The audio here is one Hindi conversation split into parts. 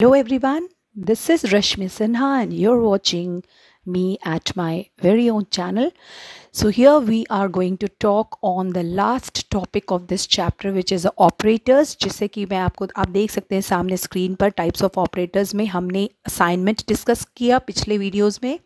Hello everyone, this is Rashmi Sinha and you're watching me at my very own channel. So here we are going to talk on the last topic of this chapter which is operators जिससे कि मैं आपको आप देख सकते हैं सामने स्क्रीन पर टाइप्स ऑफ ऑपरेटर्स में हमने असाइनमेंट डिस्कस किया पिछले वीडियोज़ में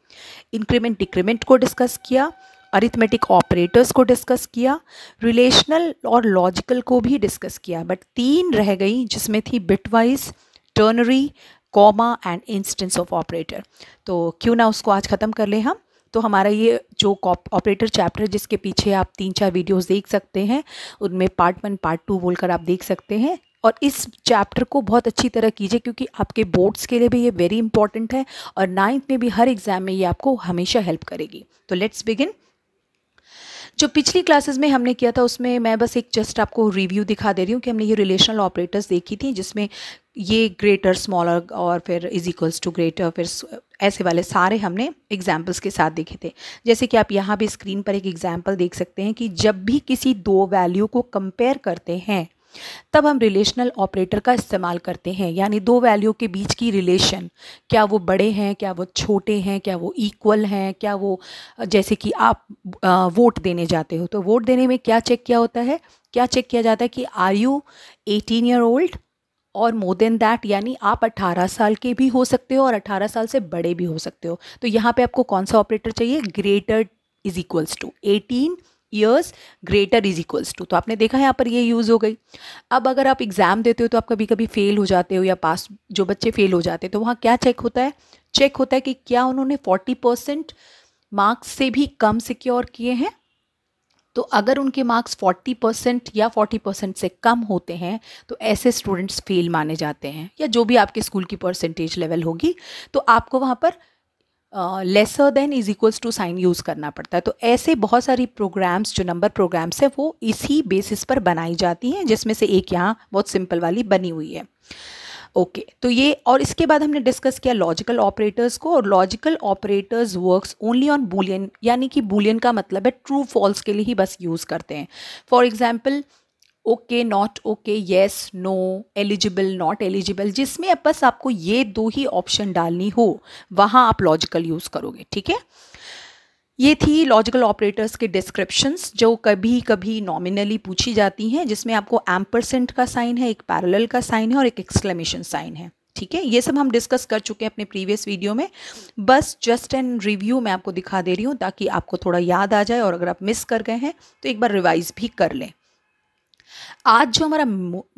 इंक्रीमेंट डिक्रीमेंट को डिस्कस किया अरिथमेटिक ऑपरेटर्स को डिस्कस किया रिलेशनल और लॉजिकल को भी डिस्कस किया बट तीन रह गई जिसमें थी bitwise ternary comma and instance of operator तो क्यों ना उसको आज ख़त्म कर लें हम तो हमारा ये जो ऑपरेटर चैप्टर जिसके पीछे आप तीन चार वीडियोस देख सकते हैं उनमें पार्ट वन पार्ट टू बोलकर आप देख सकते हैं और इस चैप्टर को बहुत अच्छी तरह कीजिए क्योंकि आपके बोर्ड्स के लिए भी ये वेरी इंपॉर्टेंट है और नाइन्थ में भी हर एग्ज़ाम में ये आपको हमेशा हेल्प करेगी तो लेट्स बिगिन जो पिछली क्लासेस में हमने किया था उसमें मैं बस एक जस्ट आपको रिव्यू दिखा दे रही हूँ कि हमने ये रिलेशनल ऑपरेटर्स देखी थी जिसमें ये ग्रेटर स्मॉलर और फिर इज इक्वल्स टू ग्रेटर फिर ऐसे वाले सारे हमने एग्जाम्पल्स के साथ देखे थे जैसे कि आप यहाँ भी स्क्रीन पर एक एग्जाम्पल देख सकते हैं कि जब भी किसी दो वैल्यू को कंपेयर करते हैं तब हम रिलेशनल ऑपरेटर का इस्तेमाल करते हैं यानी दो वैल्यू के बीच की रिलेशन क्या वो बड़े हैं क्या वो छोटे हैं क्या वो इक्वल हैं क्या वो जैसे कि आप वोट देने जाते हो तो वोट देने में क्या चेक किया होता है क्या चेक किया जाता है कि are you eighteen year old और मोर देन दैट यानी आप 18 साल के भी हो सकते हो और 18 साल से बड़े भी हो सकते हो तो यहाँ पे आपको कौन सा ऑपरेटर चाहिए greater is equals to eighteen years greater is equals to तो आपने देखा यहाँ पर ये यूज़ हो गई अब अगर आप एग्ज़ाम देते हो तो आप कभी कभी फ़ेल हो जाते हो या पास जो बच्चे फ़ेल हो जाते हैं तो वहाँ क्या चेक होता है चेक होता है कि क्या उन्होंने फोर्टी परसेंट मार्क्स से भी कम सिक्योर किए हैं तो अगर उनके मार्क्स फोर्टी परसेंट या फोर्टी परसेंट से कम होते हैं तो ऐसे स्टूडेंट्स फेल माने जाते हैं या जो भी आपके स्कूल की परसेंटेज लेवल होगी तो आपको वहाँ पर lesser than is equals to sign use करना पड़ता है तो ऐसे बहुत सारी प्रोग्राम्स जो नंबर प्रोग्राम्स हैं वो इसी बेसिस पर बनाई जाती हैं जिसमें से एक यहाँ बहुत सिंपल वाली बनी हुई है ओके okay, तो ये और इसके बाद हमने डिस्कस किया लॉजिकल ऑपरेटर्स को और logical operators works only on Boolean यानी कि बुलियन का मतलब है ट्रू फॉल्स के लिए ही बस यूज़ करते हैं for example okay not okay yes no eligible not eligible जिसमें बस आपको ये दो ही ऑप्शन डालनी हो वहाँ आप लॉजिकल यूज़ करोगे ठीक है ये थी लॉजिकल ऑपरेटर्स के डिस्क्रिप्शंस जो कभी कभी नॉमिनली पूछी जाती हैं जिसमें आपको एम परसेंट का साइन है एक पैरेलल का साइन है और एक एक्सक्लेमेशन साइन है ठीक है ये सब हम डिस्कस कर चुके हैं अपने प्रीवियस वीडियो में बस जस्ट एंड रिव्यू मैं आपको दिखा दे रही हूँ ताकि आपको थोड़ा याद आ जाए और अगर आप मिस कर गए हैं तो एक बार रिवाइज भी कर लें आज जो हमारा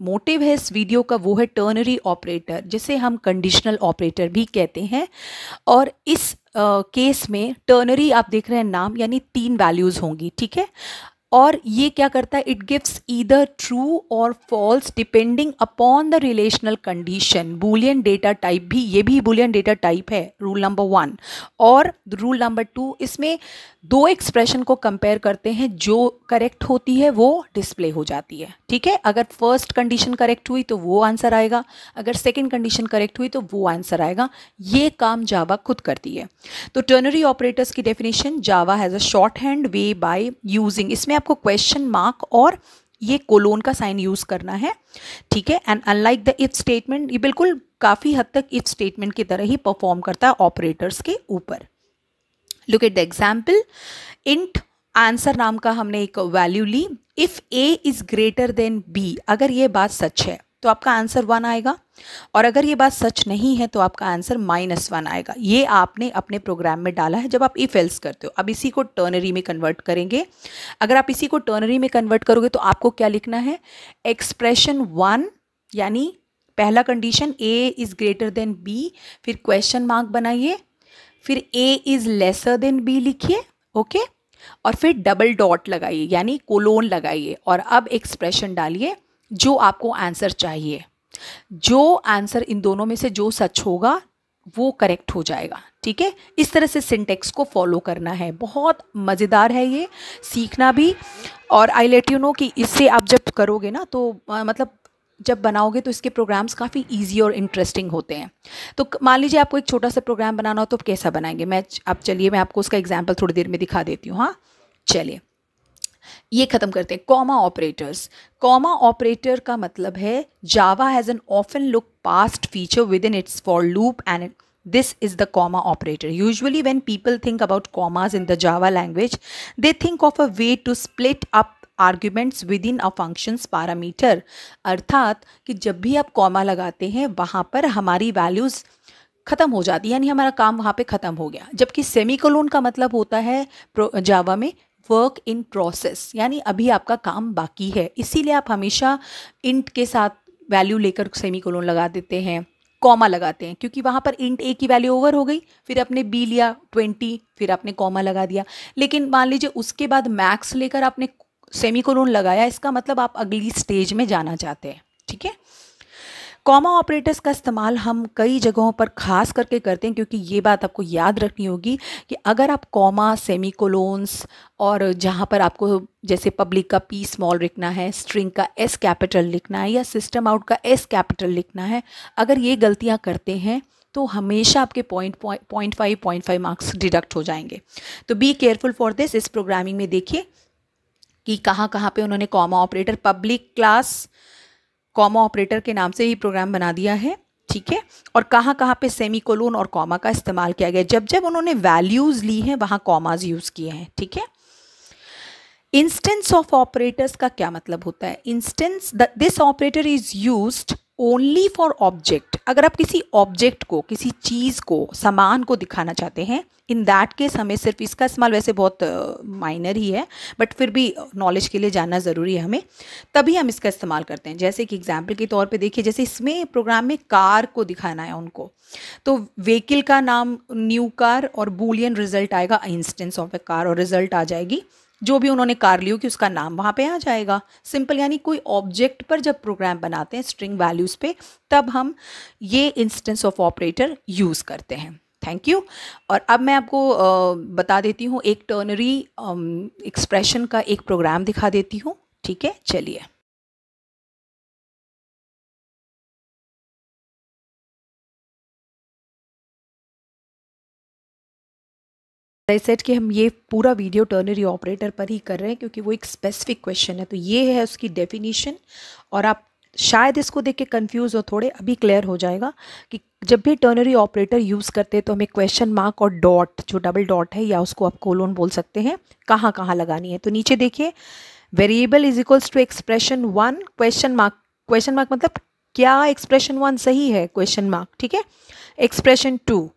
मोटिव है इस वीडियो का वो है टर्नरी ऑपरेटर जिसे हम कंडीशनल ऑपरेटर भी कहते हैं और इस केस uh, में टर्नरी आप देख रहे हैं नाम यानी तीन वैल्यूज़ होंगी ठीक है और ये क्या करता है इट गिव्स ईदर ट्रू और false depending upon the relational condition Boolean data type भी ये भी बुलियन डेटा टाइप है रूल नंबर वन और रूल नंबर टू इसमें दो एक्सप्रेशन को कंपेयर करते हैं जो करेक्ट होती है वो डिस्प्ले हो जाती है ठीक है अगर फर्स्ट कंडीशन करेक्ट हुई तो वो आंसर आएगा अगर सेकेंड कंडीशन करेक्ट हुई तो वो आंसर आएगा ये काम जावा खुद करती है तो टर्नरी ऑपरेटर्स की definition Java has a shorthand way by using इसमें आपको क्वेश्चन मार्क और ये कोलोन का साइन यूज करना है ठीक है and unlike the if statement ये बिल्कुल काफ़ी हद तक इफ स्टेटमेंट की तरह ही परफॉर्म करता है ऑपरेटर्स के ऊपर look at the example int answer नाम का हमने एक वैल्यू ली if A is greater than B अगर ये बात सच है तो आपका आंसर वन आएगा और अगर ये बात सच नहीं है तो आपका आंसर माइनस वन आएगा ये आपने अपने प्रोग्राम में डाला है जब आप इफ एल्स करते हो अब इसी को टर्नरी में कन्वर्ट करेंगे अगर आप इसी को टर्नरी में कन्वर्ट करोगे तो आपको क्या लिखना है एक्सप्रेशन वन यानी पहला condition A is greater than B फिर क्वेश्चन मार्क बनाइए फिर A is lesser than B लिखिए ओके और फिर डबल डॉट लगाइए यानी कोलोन लगाइए और अब एक्सप्रेशन डालिए जो आपको आंसर चाहिए जो आंसर इन दोनों में से जो सच होगा वो करेक्ट हो जाएगा ठीक है इस तरह से सिंटेक्स को फॉलो करना है बहुत मज़ेदार है ये सीखना भी और आई लेट यू नो कि इससे आप जब करोगे ना तो आ, मतलब जब बनाओगे तो इसके प्रोग्राम्स काफ़ी इजी और इंटरेस्टिंग होते हैं तो मान लीजिए आपको एक छोटा सा प्रोग्राम बनाना हो तो आप कैसा बनाएंगे मैं आप चलिए मैं आपको उसका एग्जाम्पल थोड़ी देर में दिखा देती हूँ हाँ चलिए ये ख़त्म करते हैं कॉमा ऑपरेटर्स कॉमा ऑपरेटर का मतलब है Java has an often look past feature within its for loop and this is the comma operator usually when people think about commas in the java language they think of a way to split up arguments within a functions parameter अर्थात कि जब भी आप कॉमा लगाते हैं वहाँ पर हमारी वैल्यूज़ ख़त्म हो जाती है यानी हमारा काम वहाँ पे ख़त्म हो गया जबकि सेमी का मतलब होता है जावा में वर्क इन प्रोसेस यानी अभी आपका काम बाकी है इसीलिए आप हमेशा इंट के साथ वैल्यू लेकर सेमी कोलोन लगा देते हैं कॉमा लगाते हैं क्योंकि वहाँ पर इंट ए की वैल्यू ओवर हो गई फिर आपने बी लिया ट्वेंटी फिर आपने कॉमा लगा दिया लेकिन मान लीजिए उसके बाद मैक्स लेकर आपने सेमी कोलोन लगाया इसका मतलब आप अगली स्टेज में जाना चाहते हैं ठीक है कॉमा ऑपरेटर्स का इस्तेमाल हम कई जगहों पर खास करके करते हैं क्योंकि ये बात आपको याद रखनी होगी कि अगर आप कॉमा सेमी कोलोन्स और जहाँ पर आपको जैसे पब्लिक का पी स्मॉल लिखना है स्ट्रिंग का एस कैपिटल लिखना है या सिस्टम आउट का एस कैपिटल लिखना है अगर ये गलतियाँ करते हैं तो हमेशा आपके point point five point five marks deduct हो जाएंगे तो बी केयरफुल फॉर दिस इस प्रोग्रामिंग में देखिए कि कहाँ कहाँ पे उन्होंने comma operator public class comma operator के नाम से ही प्रोग्राम बना दिया है ठीक है और कहाँ कहाँ पे सेमी कोलोन और कॉमा का इस्तेमाल किया गया जब जब उन्होंने वैल्यूज़ ली हैं वहाँ कॉमाज यूज़ किए हैं ठीक है इंस्टेंस ऑफ ऑपरेटर्स का क्या मतलब होता है instance this operator is used only for object अगर आप किसी ऑब्जेक्ट को किसी चीज़ को सामान को दिखाना चाहते हैं इन दैट केस हमें सिर्फ इसका इस्तेमाल वैसे बहुत माइनर ही है बट फिर भी नॉलेज के लिए जानना ज़रूरी है हमें तभी हम इसका इस्तेमाल करते हैं जैसे कि एग्जाम्पल के तौर पे देखिए जैसे इसमें प्रोग्राम में कार को दिखाना है उनको तो व्हीकल का नाम न्यू कार और बूलियन रिजल्ट आएगा इंस्टेंस ऑफ ए कार और रिजल्ट आ जाएगी जो भी उन्होंने कार ली होगी उसका नाम वहाँ पे आ जाएगा सिंपल यानी कोई ऑब्जेक्ट पर जब प्रोग्राम बनाते हैं स्ट्रिंग वैल्यूज़ पे तब हम ये इंस्टेंस ऑफ ऑपरेटर यूज़ करते हैं थैंक यू और अब मैं आपको आ, बता देती हूँ एक टर्नरी एक्सप्रेशन का एक प्रोग्राम दिखा देती हूँ ठीक है चलिए आई सेट कि हम ये पूरा वीडियो टर्नरी ऑपरेटर पर ही कर रहे हैं क्योंकि वो एक स्पेसिफिक क्वेश्चन है तो ये है उसकी डेफिनेशन और आप शायद इसको देख के कन्फ्यूज़ हो थोड़े अभी क्लियर हो जाएगा कि जब भी टर्नरी ऑपरेटर यूज़ करते हैं तो हमें क्वेश्चन मार्क और डॉट जो डबल डॉट है या उसको आप कोलोन बोल सकते हैं कहाँ कहाँ लगानी है तो नीचे देखिए variable is equals to expression one question mark question mark मतलब क्या एक्सप्रेशन वन सही है क्वेश्चन मार्क ठीक है एक्सप्रेशन टू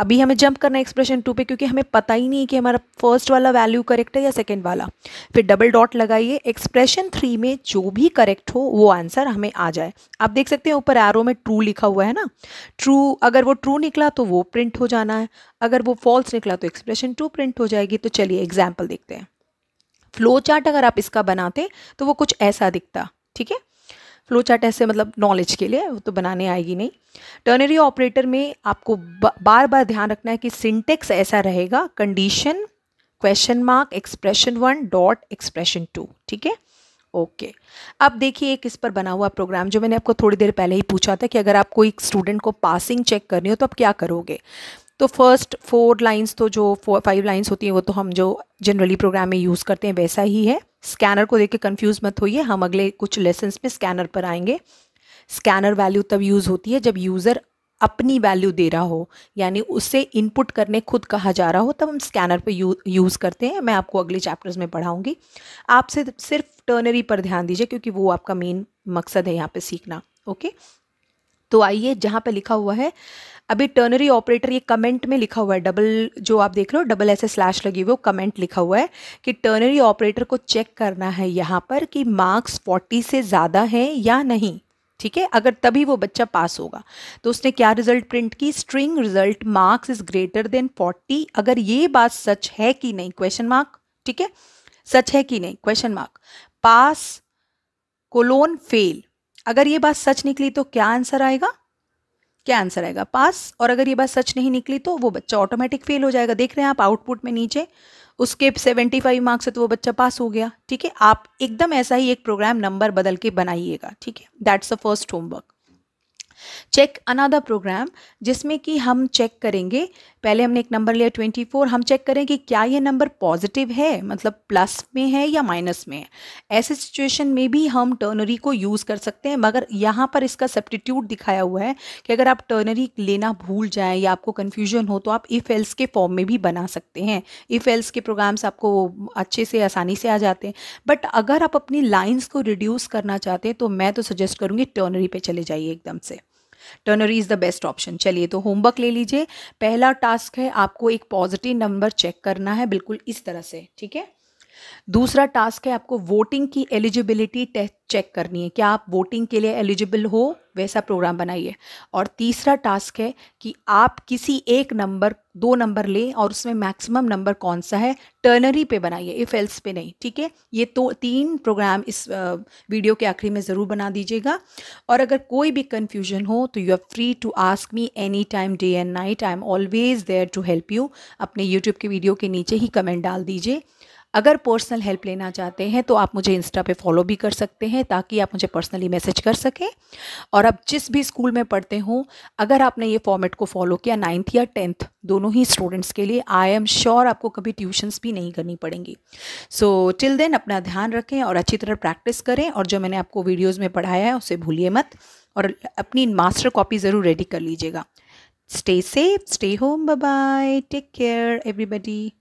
अभी हमें जंप करना है एक्सप्रेशन टू पे क्योंकि हमें पता ही नहीं कि हमारा फर्स्ट वाला वैल्यू करेक्ट है या सेकेंड वाला फिर डबल डॉट लगाइए एक्सप्रेशन थ्री में जो भी करेक्ट हो वो आंसर हमें आ जाए आप देख सकते हैं ऊपर एरो में ट्रू लिखा हुआ है ना ट्रू अगर वो ट्रू निकला तो वो प्रिंट हो जाना है अगर वो फॉल्स निकला तो एक्सप्रेशन टू प्रिंट हो जाएगी तो चलिए एग्जाम्पल देखते हैं फ्लो चार्ट अगर आप इसका बनाते तो वो कुछ ऐसा दिखता ठीक है फ्लो चार्ट ऐसे मतलब नॉलेज के लिए वो तो बनाने आएगी नहीं टर्नरी ऑपरेटर में आपको बार बार ध्यान रखना है कि सिंटेक्स ऐसा रहेगा condition question mark expression one dot expression two ठीक है ओके अब देखिए एक इस पर बना हुआ प्रोग्राम जो मैंने आपको थोड़ी देर पहले ही पूछा था कि अगर आप कोई स्टूडेंट को पासिंग चेक करनी हो तो आप क्या करोगे तो फर्स्ट फोर लाइंस तो जो फाइव लाइंस होती हैं वो तो हम जो जनरली प्रोग्राम में यूज़ करते हैं वैसा ही है स्कैनर को देख के कन्फ्यूज़ मत होइए हम अगले कुछ लेसन्स में स्कैनर पर आएंगे स्कैनर वैल्यू तब यूज़ होती है जब यूज़र अपनी वैल्यू दे रहा हो यानी उसे इनपुट करने खुद कहा जा रहा हो तब हम स्कैनर पर यू, यूज़ करते हैं मैं आपको अगले चैप्टर्स में पढ़ाऊँगी आपसे सिर्फ टर्नरी पर ध्यान दीजिए क्योंकि वो आपका मेन मकसद है यहाँ पे सीखना ओके तो आइए जहाँ पे लिखा हुआ है अभी टर्नरी ऑपरेटर ये कमेंट में लिखा हुआ है डबल जो आप देख रहे हो डबल ऐसे स्लैश लगी हुई वो कमेंट लिखा हुआ है कि टर्नरी ऑपरेटर को चेक करना है यहाँ पर कि मार्क्स 40 से ज़्यादा हैं या नहीं ठीक है अगर तभी वो बच्चा पास होगा तो उसने क्या रिजल्ट प्रिंट की string result marks is greater than forty अगर ये बात सच है कि नहीं क्वेश्चन मार्क ठीक है सच है कि नहीं question mark pass colon fail अगर ये बात सच निकली तो क्या आंसर आएगा क्या आंसर आएगा पास और अगर ये बात सच नहीं निकली तो वो बच्चा ऑटोमेटिक फेल हो जाएगा देख रहे हैं आप आउटपुट में नीचे उसके सेवेंटी फाइव मार्क्स है तो वो बच्चा पास हो गया ठीक है आप एकदम ऐसा ही एक प्रोग्राम नंबर बदल के बनाइएगा ठीक है that's the first homework check another program जिसमें कि हम चेक करेंगे पहले हमने एक नंबर लिया ट्वेंटी फोर हम चेक करें कि क्या ये नंबर पॉजिटिव है मतलब प्लस में है या माइनस में है ऐसे सिचुएशन में भी हम टर्नरी को यूज़ कर सकते हैं मगर यहाँ पर इसका सेप्टीट्यूड दिखाया हुआ है कि अगर आप टर्नरी लेना भूल जाएँ या आपको कन्फ्यूजन हो तो आप इफ़ एल्स के फॉर्म में भी बना सकते हैं इफ़ एल्स के प्रोग्राम्स आपको अच्छे से आसानी से आ जाते हैं बट अगर आप अपनी लाइन्स को रिड्यूस करना चाहते हैं तो मैं तो सजेस्ट करूँगी टर्नरी पर चले जाइए एकदम से ternary is the best option चलिए तो होमवर्क ले लीजिए पहला टास्क है आपको एक पॉजिटिव नंबर चेक करना है बिल्कुल इस तरह से ठीक है दूसरा टास्क है आपको वोटिंग की एलिजिबिलिटी टेस्ट चेक करनी है क्या आप वोटिंग के लिए एलिजिबल हो वैसा प्रोग्राम बनाइए और तीसरा टास्क है कि आप किसी एक नंबर दो नंबर लें और उसमें मैक्सिमम नंबर कौन सा है टर्नरी पे बनाइए इफ एल्स पे नहीं ठीक है ये तो तीन प्रोग्राम इस वीडियो के आखिरी में ज़रूर बना दीजिएगा और अगर कोई भी कन्फ्यूजन हो तो you are free to ask me any time day and night I am always there to help you अपने यूट्यूब के वीडियो के नीचे ही कमेंट डाल दीजिए अगर पर्सनल हेल्प लेना चाहते हैं तो आप मुझे इंस्टा पे फॉलो भी कर सकते हैं ताकि आप मुझे पर्सनली मैसेज कर सकें और आप जिस भी स्कूल में पढ़ते हों अगर आपने ये फॉर्मेट को फॉलो किया नाइन्थ या टेंथ दोनों ही स्टूडेंट्स के लिए आई एम श्योर आपको कभी ट्यूशन्स भी नहीं करनी पड़ेंगी सो टिल देन अपना ध्यान रखें और अच्छी तरह प्रैक्टिस करें और जो मैंने आपको वीडियोज़ में पढ़ाया है उसे भूलिए मत और अपनी मास्टर कॉपी ज़रूर रेडी कर लीजिएगा stay safe stay home bye take care everybody